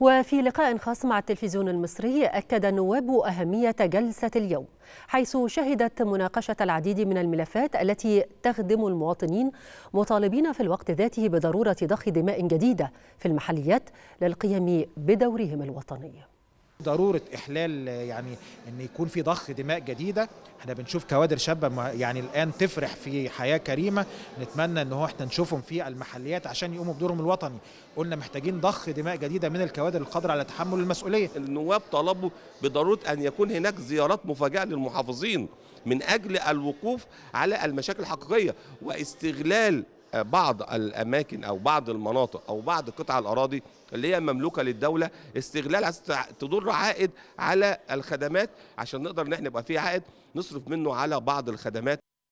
وفي لقاء خاص مع التلفزيون المصري أكد النواب أهمية جلسة اليوم حيث شهدت مناقشة العديد من الملفات التي تخدم المواطنين مطالبين في الوقت ذاته بضرورة ضخ دماء جديدة في المحليات للقيام بدورهم الوطني ضروره احلال يعني ان يكون في ضخ دماء جديده احنا بنشوف كوادر شابه يعني الان تفرح في حياه كريمه نتمنى ان هو احنا نشوفهم في المحليات عشان يقوموا بدورهم الوطني قلنا محتاجين ضخ دماء جديده من الكوادر القادره على تحمل المسؤوليه النواب طلبوا بضروره ان يكون هناك زيارات مفاجاه للمحافظين من اجل الوقوف على المشاكل الحقيقيه واستغلال بعض الاماكن او بعض المناطق او بعض قطع الاراضي اللي هي مملوكه للدوله استغلال تضر عائد على الخدمات عشان نقدر ان احنا يبقى في عائد نصرف منه على بعض الخدمات